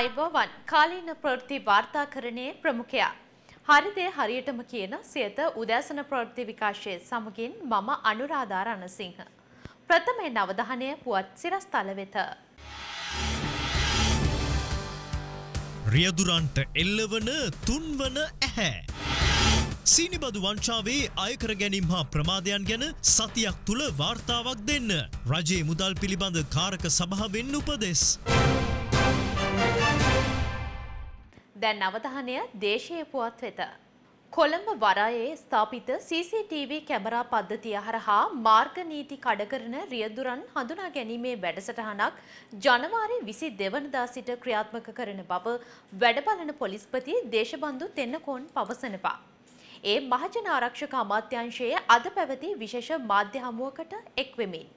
අයිබෝවන් කාලීන ප්‍රෘති වාර්තාකරණයේ ප්‍රමුඛයා. හරිදේ හරියටම කියන සියත උදෑසන ප්‍රෘති විකාශය සමගින් මම අනුරාධාර අනසිංහ. ප්‍රථමය නවධහනය පුවත් සිරස්ථල වෙත. රියදුරන්ට එල්ලවන තුන්වන ඇහැ. සීනිබදු වංචාවේ අයකර ගැනීම් හා ප්‍රමාධයන් ගැන සතියක් තුළ වාර්තාවක් දෙන්න. රජයේ මුදල් පිළිබඳ කාරක සභාවෙන් උපදෙස්. දැන් අවධානය දේශය පුවත් වෙත. කොළඹ වරායේ ස්ථාපිත CCTV කැමරා පද්ධතිය හරහා මාර්ග නීති කඩකරන රියදුරන් හඳුනා ගැනීමේ වැඩසටහනක් ජනවාරි 22 වෙනිදා සිට ක්‍රියාත්මක කරන බව වැඩබලන පොලිස්පති දේශබන්දු තෙන්නකෝන් පවසනවා. ඒ මහජන ආරක්ෂක අමාත්‍යාංශයේ අද පැවති විශේෂ මාධ්‍ය හමුවකට එක් වෙමින්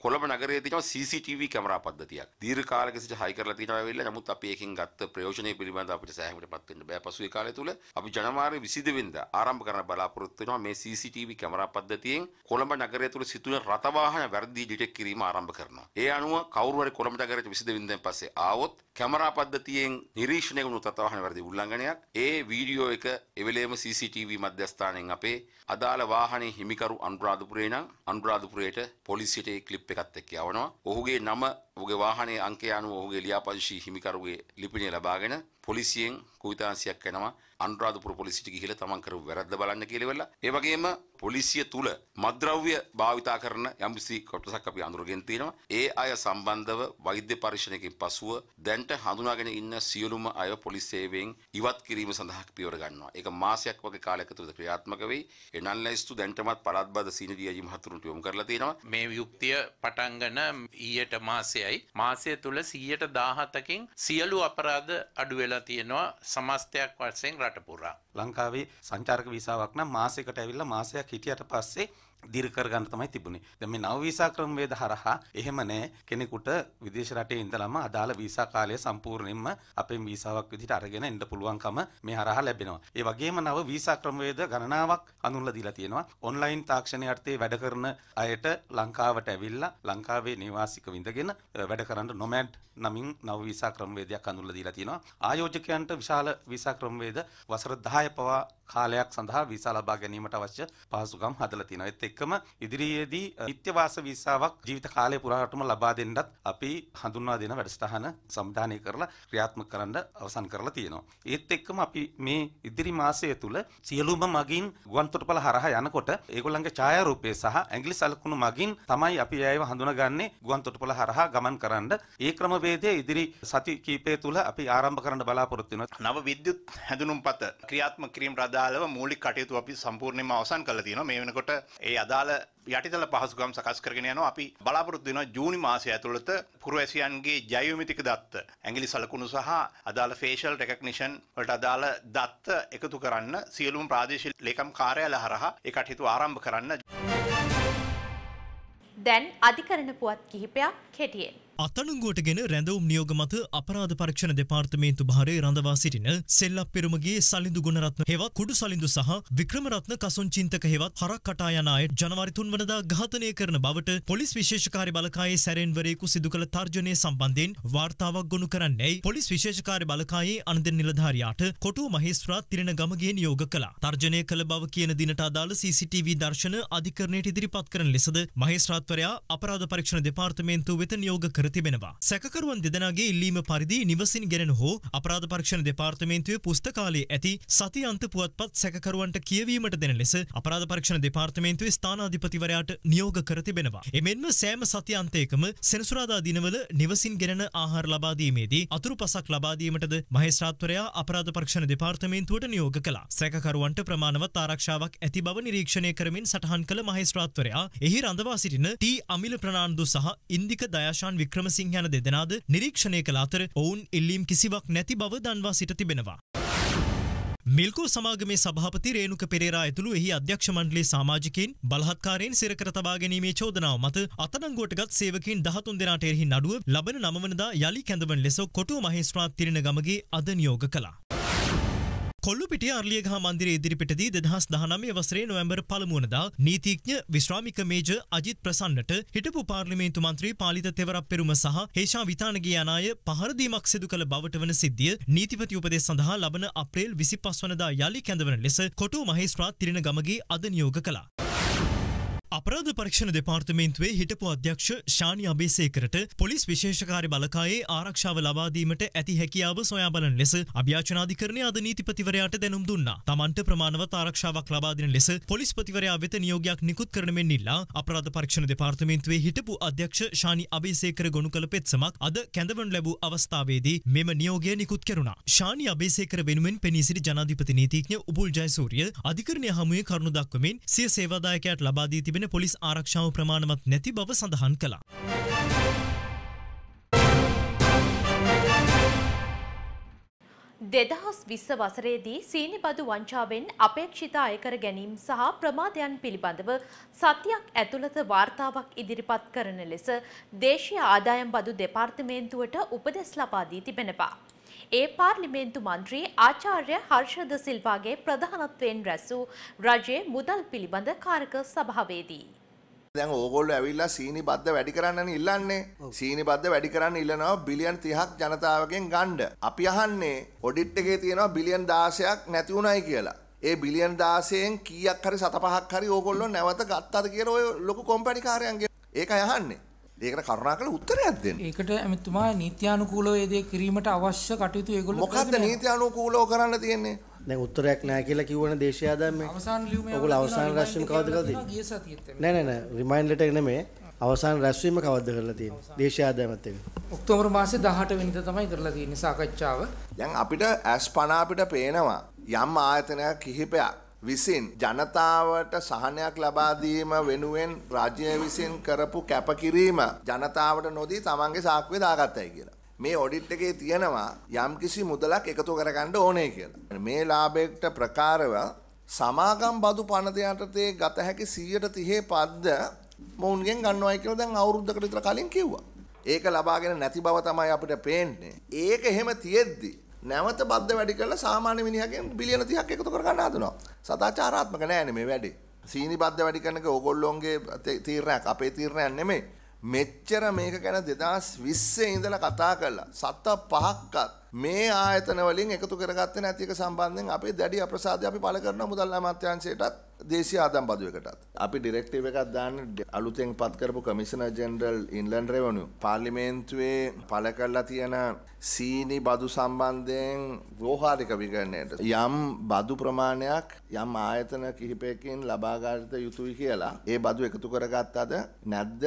කොළඹ නගරයේ තියෙන CCTV කැමරා පද්ධතියක් දීර්ඝ කාලයක සිට හයි කරලා තියෙනවා වෙලාව නමුත් අපි ඒකෙන් ගත්ත ප්‍රයෝජනය පිළිබඳව අපිට සෑහීමටපත් වෙන්න බෑ පසුගිය කාලය තුල අපි ජනවාරි 22 වෙනිදා ආරම්භ කරන බලාපොරොත්තු වෙනවා මේ CCTV කැමරා පද්ධතියෙන් කොළඹ නගරය තුල සිදුවන රථ වාහන වැරදි ඩිටෙක්ට් කිරීම ආරම්භ කරනවා ඒ අනුව කවුරු හරි කොළඹ නගරයට 22 වෙනිදාන් පස්සේ ආවොත් කැමරා පද්ධතියෙන් නිරීක්ෂණය වුණු රථ වාහන වැරදි උල්ලංඝනයක් ඒ වීඩියෝ එක එවෙලේම CCTV මධ්‍යස්ථානයෙන් අපේ අදාළ වාහනේ හිමිකරු අනුරාධපුරේ නම් අනුරාධපුරේට පොලිසියට ඒ ක්ලිප් ස්ලිප් එකත් එක්ක යවනවා. ඔහුගේ නම ඔහුගේ වාහනේ අංකය අනුව ඔහුගේ ලියාපදිංචි හිමිකරුගේ ලිපිණිය ලබාගෙන පොලිසියෙන් කුවිතාංශයක් කරනවා. අනුරාධපුර පොලිසියට ගිහිලා තමන් කරපු වැරද්ද බලන්න කියලා වෙලා ඒ වගේම පොලිසිය තුල මද්ද්‍රව්‍ය භාවිතා කරන යම්සි කොටසක් අපි අඳුරගෙන තියෙනවා ඒ අය සම්බන්ධව වෛද්‍ය පරීක්ෂණයකින් පසුව දැන්ට හඳුනාගෙන ඉන්න සියලුම අය පොලිස් සේවයෙන් ඉවත් කිරීම සඳහා පියවර ගන්නවා ඒක මාසයක් වගේ කාලයක් තුළ ක්‍රියාත්මක වෙයි එනන්ලයිස්තු දැන්ටමත් පළාත්බද සීනදී අජි මහතුරුන්ට යොමු කරලා තියෙනවා මේ යුක්තිය පටන්ගෙන ඊයට මාසයයි මාසය තුල 100ට 17කින් සියලු අපරාධ අඩු වෙලා තියෙනවා සමස්තයක් වශයෙන් රට පුරා. ලංකාවේ සංචාරක වීසාවක් නම් මාසයකට ඇවිල්ලා මාසයක් හිටියට පස්සේ දිරි කරගන්න තමයි තිබුණේ. දැන් මේ නව වීසා ක්‍රමවේද හරහා එහෙම නෑ කෙනෙකුට විදේශ රටේ ඉඳලාම අදාළ වීසා කාලය සම්පූර්ණයෙන්ම අපෙන් වීසාවක් විදිහට අරගෙන එන්න පුළුවන්කම මේ හරහා ලැබෙනවා. ඒ වගේම නව වීසා ක්‍රමවේද ගණනාවක් අනුන්ලා දීලා තියෙනවා. ඔන්ලයින් තාක්ෂණය යටතේ වැඩ කරන අයට ලංකාවට ඇවිල්ලා ලංකාවේ නිවාසික විඳගෙන වැඩ කරන්න නොමැඩ් නමින් නව වීසා ක්‍රමවේදයක් අනුන්ලා දීලා තියෙනවා. ආයෝජකයන්ට විශාල වීසා ක්‍රමවේද වසර 10 පවා කාලයක් සඳහා වීසා ලබා ගැනීමට අවශ්‍ය පහසුකම් හදලා තියෙනවා. ඒත් එක්කම ඉදිරියේදී නිත්‍ය වාස වීසාවක් ජීවිත කාලය පුරාටම ලබා දෙන්නත් අපි හඳුන්වා දෙන වැඩසටහන සම්දානය කරලා ක්‍රියාත්මක කරන්න අවසන් කරලා තියෙනවා. ඒත් එක්කම අපි මේ ඉදිරි මාසය තුල සියලුම මගින් ගුවන්තොටුපළ හරහා යනකොට ඒගොල්ලන්ගේ ඡායාරූපය සහ ඇඟිලි සලකුණු මගින් තමයි අපි ඒව හඳුනාගන්නේ ගුවන්තොටුපළ හරහා ගමන් කරන්න. ඒ ක්‍රමවේදය ඉදිරි සති කීපය තුල අපි ආරම්භ කරන්න බලාපොරොත්තු වෙනවා. නව විද්‍යුත් හැඳුනුම්පත් පත ක්‍රියාත්ම කිරීමට අදාළව මූලික කටයුතු අපි සම්පූර්ණයෙන්ම අවසන් කළා තියෙනවා. මේ වෙනකොට ඒ අදාළ යටිතල පහසුකම් සකස් කරගෙන යනවා. අපි බලාපොරොත්තු වෙනවා ජූනි මාසය ඇතුළත පුරවැසියන්ගේ ජෛවමිතික දත්ත, ඇඟිලි සලකුණු සහ අදාළ facial recognition වලට අදාළ දත්ත එකතු කරන්න සියලුම ප්‍රාදේශීය ලේකම් කාර්යාලය හරහා ඒ කටයුතු ආරම්භ කරන්න. දැන් අධිකරණ පුවත් කිහිපයක් කෙටියෙන් අත්තනංගුවටගෙන රැඳවුම් නියෝග මත අපරාධ පරක්ෂණ දෙපාර්තමේන්තු භාරය රඳවා සිටින සෙල්ලක් පෙරමගේ සලින්දු ගුණරත්න හෙවත් කුඩු සලින්දු සහ වික්‍රමරත්න කසුන්චින්තක හෙවත් හරක් කටායනායට ජනවරිතුන් වනදා ඝාතනය කරන බවට පොලිස් විශේෂකාරි බලකායේ සැරෙන්වරයෙකු සිදු කළ තර්ජනය සම්බන්ධයෙන් වාර්තාවක් ගොුණු කරන්නේයි පොලිස් විශේෂකාරි බලකායේ අනද නිලධාරයාට කොටු මහිස්ත්‍රාත් තිරෙන ගමගේ නියෝග කලා තර්ජනය කළ බව කියන දිනට අදාළ CCTV දර්ශන අධිකරණයට ඉදිරිපත් කරන ලෙසද මහිස්ත්‍රාත්වරයා අපරාධ පරීක්ෂණ දෙපාර්තමේන්තුව වෙත නියෝග කර තිබෙනවා. සැකකරුවන් දෙදෙනගේ ඉල්ලීම පරිදි නිවසින් ගෙනෙන හෝ අපරාධ පරක්ෂණ දෙපාර්තමේන්තුවේ පුස්තකාලයේ ඇති සති අන්ත පුවත්පත් සැකකරුවන්ට කියවීමට දෙන ලෙස අපරාධ පරක්ෂණ දෙපාර්තමේන්තුවේ ස්ථානාධිපතිවරයාට නියෝග කර තිබෙනවා. එමෙන්ම සෑම සති අන්තයකම සෙනසුරාදා දිනවල නිවසින් ගෙනෙන ආහාර ලබා දීමේදී අතුරු පසක් ලබා දීමටද මහේස්ත්‍රාත්වරයා අපරාධ පරක්ෂණ දෙපාර්තමේන්තුවට නියෝග කළා. සැකකරුවන්ට ප්‍රමාණවත් ආරක්ෂාවක් ඇති බව නිරීක්ෂණය කරමින් සටහන් කළ මහේස්ත්‍රාත්වරයා එහි රඳවා සිටින ටී අමිල ප්‍රනාන්දු සහ ඉන්දික දයාශාන් වික්‍රම වික්‍රමසිංහයන දෙදෙනද නිරීක්ෂණය කළ අතර ඔවුන් ඉල්ලීම් කිසිවක් නැති බව දන්වා සිට තිබෙනවා. මිල්කෝ සමාගමේ සභාපති රේණුක පෙරේරා ඇතුළු එහි අධ්‍යක්ෂ මණ්ඩලයේ සමාජිකයින් බලහත්කාරයෙන් සිරකර තබා ගැනීමේ චෝදනාව මත අත්අඩංගුවටගත් සේවකයින් 13 දෙනාට එරෙහි නඩුව ලබන 9 වනදා යලි කැඳවන ලෙස කොටුව මහේස්ත්‍රාත් තිරිණ ගමගේ අද නියෝග කළා. කොල්ලුපිට අර්ලියගහ මන්දිර ඉදිරිපිටදී දෙදහස් දහනමේ වසරේ නොවැම්බර් පළමුුවනදා නීතිීඥ විශ්‍රාමික මේජ අජිත් ප්‍රසන්නට හිටපු පාර්ලිමේන්තු මන්ත්‍රී පාලිත තෙවරක් පෙරුම සහ හේෂා විතානගේ අනාය පහරදීමක් සිදු කළ බවට වන සිද්ධිය නීතිපති උපදේ සඳහා ලබන අප්‍රේල් විසි පස්වනදා යළි කැඳවන ලෙස කොටු මහේස්ත්‍රාත් තිරෙන ගමගේ අද නියෝග කලා. අපරාධ පරක්ෂණ දෙපාර්තමේන්තුවේ හිටපු අධ්‍යක්ෂ ශානි අබේසේකරට පොලිස් විශේෂකාරි බලකායේ ආරක්ෂාව ලබාදීමට ඇති හැකියාව සොයා බලන ලෙස අභ්‍යාචනාධිකරණය අද නීතිපතිවරයාට දැනුම් දුන්නා. තමන්ට ප්‍රමාණවත් ආරක්ෂාවක් ලබාදෙන ලෙස පොලිස් පතිවරයා වෙත නියෝගයක් නිකුත් කරන මෙන් ඉල්ලා අපරාධ පරක්ෂණ දෙපාර්තමේන්තුවේ හිටපු අධ්‍යක්ෂ ශානි අබේසේකර ගොනු කළ පෙත්සමක් අද කැඳවනු ලැබූ අවස්ථාවේදී මෙම නියෝගය නිකුත් කෙරුණා. ශානි අබේසේකර වෙනුවෙන් පෙනී සිටි ජනාධිපති නීතිඥ උපුල් ජයසූරිය අධිකරණය හමුවේ කරුණු දක්වමින් සිය සේවාදායකයාට ලබා දී තිබෙන ලැබෙන පොලිස් ආරක්ෂාව ප්‍රමාණවත් නැති බව සඳහන් කළා. දෙදහස් විස්ස වසරේදී සීනිබදු වංචාවෙන් අපේක්ෂිත අයකර ගැනීම් සහ ප්‍රමාධයන් පිළිබඳව සතියක් ඇතුළත වාර්තාවක් ඉදිරිපත් කරන ලෙස දේශය ආදායම් බදු දෙපාර්තමේන්තුවට උපදෙස් ලබාදී තිබෙනවා. ඒ පාර්ලිමේන්තු මන්ත්‍රී ආචාර්ය හර්ෂද සිල්වාගේ ප්‍රධානත්වයෙන් රැස්වූ රජයේ මුදල් පිළිබඳ කාරක සභාවේදී. දැන් ඕගොල්ලෝ ඇවිල්ලා සීනි බද්ද වැඩි කරන්නනේ ඉල්ලන්නේ. සීනි බද්ද වැඩි කරන්න ඉල්ලනවා බිලියන් 30ක් ජනතාවගෙන් ගන්න. අපි අහන්නේ ඔඩිට් එකේ තියෙනවා බිලියන් 16ක් නැති උනායි කියලා. ඒ බිලියන් 16න් කීයක් හරි 7 5ක් හරි ඕගොල්ලෝ නැවත ගත්තද කියලා ඔය ලොකු කොම්පැනි කාර්යයන්ගේ. ඒකයි අහන්නේ. ඒකට කරුණාකරලා උත්තරයක් දෙන්න. ඒකට ඇමතුමා නීත්‍යානුකූලව මේ දේ කිරීමට අවශ්‍ය කටයුතු ඒගොල්ලෝ මොකද්ද නීත්‍යානුකූලව කරන්න තියෙන්නේ? දැන් උත්තරයක් නැහැ කියලා කිව්වන දේශයා දැන් මේ අවසාන ලියුමේ ඔයගොල්ලෝ අවසාන රැස්වීම කවද කරලා තියෙන්නේ? නෑ නෑ නෑ රිමයින්ඩ් ලෙටර් එක නෙමෙයි අවසාන රැස්වීම කවද්ද කරලා තියෙන්නේ? දේශයාදෑමත් එක්ක. ඔක්තෝබර් මාසේ 18 වෙනිදා තමයි කරලා තියෙන්නේ සාකච්ඡාව. දැන් අපිට ඇස්පනා අපිට පේනවා යම් ආයතනයක් කිහිපයක් විසින් ජනතාවට සහනයක් ලබාදීම වෙනුවෙන් රජය විසින් කරපු කැපකිරීම ජනතාවට නොදී තමන්ගේ සාක්වේ දාගත්තයි කියලා. මේ ඔඩිට් එකේ තියෙනවා යම්කිසි මුදලක් එකතු කරගන්න ඕනේ කියලා. මේ ලාභෙක්ට ප්‍රකාරව සමාගම් බදු පනත යටතේ ගත හැකි 130 පද්ද මොවුන්ගෙන් ගන්නවයි කියලා දැන් අවුරුද්දකට විතර කලින් කිව්වා. ඒක ලබාගෙන නැති බව තමයි අපිට පේන්නේ. ඒක එහෙම තියෙද්දි නැවත බද්ද වැඩි කරලා සාමාන්‍ය මිනිහගෙන් බිලියන 30ක් එකතු කරගන්න හදනවා. සදාචාරාත්මක නෑනේ මේ වැඩේ. සීනිබද්ධ වැඩි කරනක ඕගොල්ලොන්ගේ තීරණයක් අපේ තීරණයක් නෙමෙයි. මෙච්චර මේක ගැන දෙදස් විස්සේ ඉඳල කතා කරලා සත්තා පහක්කත් මේ ආයතන වලින් එකතු කරගත්ත නැතික සම්බන්ධයෙන් අපේ දැඩි අප්‍රසාධය අපි පල කරන මුදල් අමාත්‍යංශයටත් දේශී ආදම් බදුවකටත් අපි ඩිරෙක්ටව එකත් දාන්න අලුතෙන් පත්කරපු කමිෂන ජෙන්ඩල් ඉන්ලන් රෙවනු පාර්ලිමේන්තුවේ පල කරලා තියෙන සීනි බදු සම්බන්ධයෙන් වෝහාරික විගණයට යම් බදු ප්‍රමාණයක් යම් ආයතන කිහිපයකින් ලබාගාරිත යුතුයි කියලා ඒ බදු එකතු කරගත් අද නැද්ද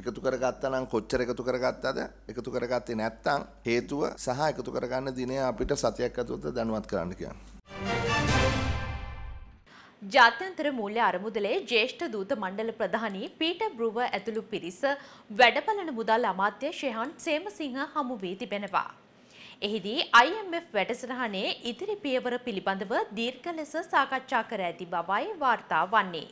එකතු කරගත්තා නම් කොච්චර එකතු කරගත්තාද එකතු කරගත්තේ නැත්නම් හේතුව සහ එකතු කරගන්න දිනය අපිට සතියක් ඇතුළත දැනුවත් කරන්න කියන්නේ. ජාත්‍යන්තර මූල්‍ය අරමුදලේ ජේෂ්ඨ දූත මණ්ඩල ප්‍රධානී පීටර් බ්‍රුව ඇතුළු පිරිස වැඩපළන මුදල් අමාත්‍ය ෂෙහන් සේමසිංහ හමු වී තිබෙනවා. එහිදී IMF වැඩසටහනේ ඉදිරි පියවර පිළිබඳව දීර්ඝ ලෙස සාකච්ඡා කර ඇති බවයි වාර්තා වන්නේ.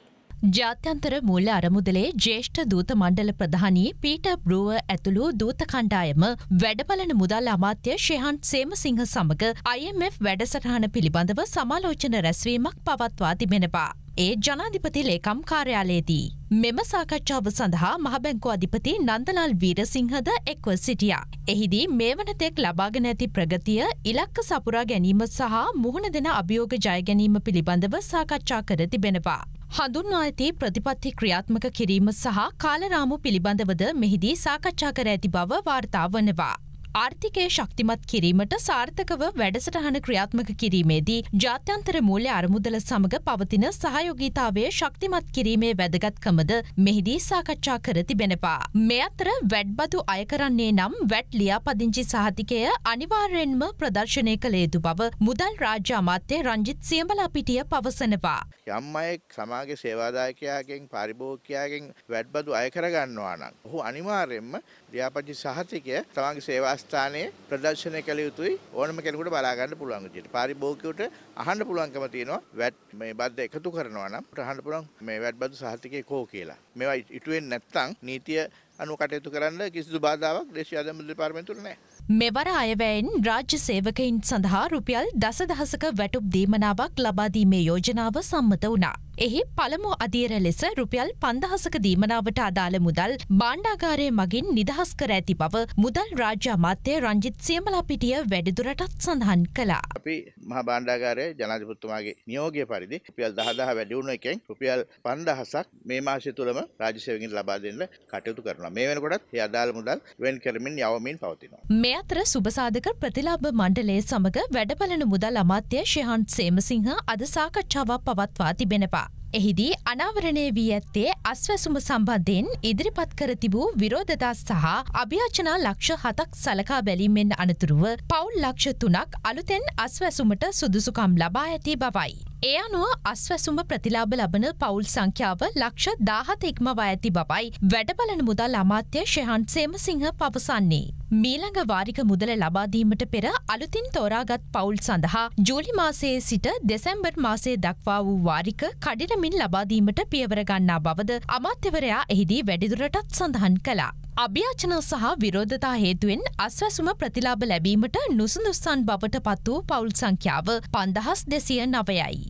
ජාත්‍යන්තර මූල අරමුදලේ ජේෂ්ඨ දූත මණ්ඩල ප්‍රධානී පීට බ්‍රුව ඇතුළු දූත කණ්ඩායම වැඩබලන මුදල් අමාත්‍ය ශෙහන් සේමසිංහ සමග IMF වැඩසටහන පිළිබඳව සමාලෝචන රැස්වීමක් පවත්වා තිබෙනවා. ඒ ජනාධිපති ලේකම් කාර්යාලයේදී. මෙම සාකච්ඡාව සඳහා මහබැංකු අධිපති නන්දලාල් වීරසිංහද එක්ව සිටියා. එහිදී මේ වනතෙක් ලබාගෙන ඇති ප්‍රගතිය ඉලක්ක සපුරා ගැනීම සහ මුහුණ දෙන අභියෝග ජයගැනීම පිළිබඳව සාකච්ඡා කර තිබෙනවා. හඳුන්වා ඇති ප්‍රතිපත්ති ක්‍රියාත්මක කිරීම සහ කාලරාමු පිළිබඳවද මෙහිදී සාකච්ඡා කර ඇති බව වාර්තා වනවා. ආර්ථිකය ශක්තිමත් කිරීමට සාර්ථකව වැඩසටහන ක්‍රියාත්මක කිරීමේදී ජාත්‍යන්තර මූල්‍ය අරමුදල සමඟ පවතින සහයෝගීතාවය ශක්තිමත් කිරීමේ වැදගත්කමද මෙහිදී සාකච්ඡා කර තිබෙනවා. මේ අතර වැඩ්බතු අය කරන්නේ නම් වැට් ලියාපදිංචි සහතිකය අනිවාර්යෙන්ම ප්‍රදර්ශනය කළ යුතු බව මුදල් රාජ්‍ය අමාත්‍ය රංජිත් සියඹලා පිටිය පවසනවා. යම් අයෙක් සමාජ සේවාදායකයාගෙන් පාරිභෝගිකයාගෙන් වැඩ්බතු අය කරගන්නවා නම් ඔහු අනිවාර්යෙන්ම ලියාපදිංචි සහතිකය තමන්ගේ සේවා න්‍යායස්ථානයේ ප්‍රදර්ශනය කළ යුතුයි ඕනම කෙනෙකුට බලාගන්න පුළුවන් විදිහට. පාරිභෝගිකයට අහන්න පුළුවන්කම තියෙනවා වැට් මේ බද්ද එකතු කරනවා නම් අහන්න පුළුවන් මේ වැට් බද්ද සහතිකය කෝ කියලා. මේවා ඉටුවෙන්නේ නැත්නම් නීතිය අනුව කටයුතු කරන්න කිසිදු බාධාවක් දේශීය ආදායම් දෙපාර්තමේන්තුවට නැහැ. මෙවර අයවැයෙන් රාජ්‍ය සේවකයින් සඳහා රුපියල් දසදහසක වැටුප් දීමනාවක් ලබාදීමේ යෝජනාව සම්මත වුණා. එහි පළමු අධීර ලෙස රුපියල් පන්දහසක දීමනාවට අදාළ මුදල් බාණ්ඩාගාරය මගින් නිදහස් කර ඇති බව මුදල් රාජ්‍ය අමාත්‍යය රංජිත් සියමලා පිටිය වැඩිදුරටත් සඳහන් කළා. අපි මහා බාණ්ඩාගාරය ජනාධිපතිතුමාගේ නියෝගය පරිදි රුපියල් 10000 වැඩි වුණු එකෙන් රුපියල් 5000ක් මේ මාසය තුලම රාජ්‍ය සේවකින් ලබා දෙන්න කටයුතු කරනවා. මේ වෙනකොටත් ඒ අදාළ මුදල් වෙන් කරමින් යවමින් පවතිනවා. මෙය අතර සුබසාධක ප්‍රතිලාබ මණ්ඩලය සමඟ වැඩපලන මුදල් අමාත්‍ය ශිහන් සේමසිංහ අද සාකච්ඡාවක් පවත්වා තිබෙනවා. එහිදී අනාවරණය වී ඇත්තේ අස්වැසුම සම්බන්ධයෙන් ඉදිරිපත් කර තිබූ විරෝධතා සහ අභ්‍යාචනා ලක්ෂ හතක් සලකා බැලීමෙන් අනතුරුව පවුල් ලක්ෂ තුනක් අලුතෙන් අස්වැසුමට සුදුසුකම් ලබා ඇති බවයි. ඒ අනුව අස්වැසුම ප්‍රතිලාබ ලබන පවුල් සංඛ්‍යාව ලක්ෂ දාහත ඉක්මවා ඇති බවයි වැඩබලන මුදල් අමාත්‍ය ශයහන් සේමසිංහ පවසන්නේ. මීළඟ වාරික මුදල ලබාදීමට පෙර අලුතින් තෝරාගත් පවුල් සඳහා ජූලි මාසයේ සිට දෙසැම්බර් මාසේ දක්වා වූ වාරික කඩිනමින් ලබාදීමට පියවරගන්නා බවද අමාත්‍යවරයා එහිදී වැඩිදුරටත් සඳහන් කලා. අභ්‍යාචනා සහ විරෝධතා හේතුවෙන් අස්වැසුම ප්‍රතිලාබ ලැබීමට නුසුදුස්සන් බවට පත් වූ පවුල් සංඛ්‍යාව පන්දහස් දෙසිය නවයයි.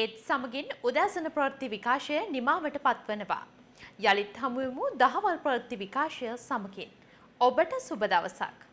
ඒත් සමගින් උදෑසන ප්‍රෘති විකාශය නිමාවට පත්වනවා. යළිත් හමුවමු දහවල් ප්‍රෘති විකාශය සමකින්. ඔබට සුබදවසක්.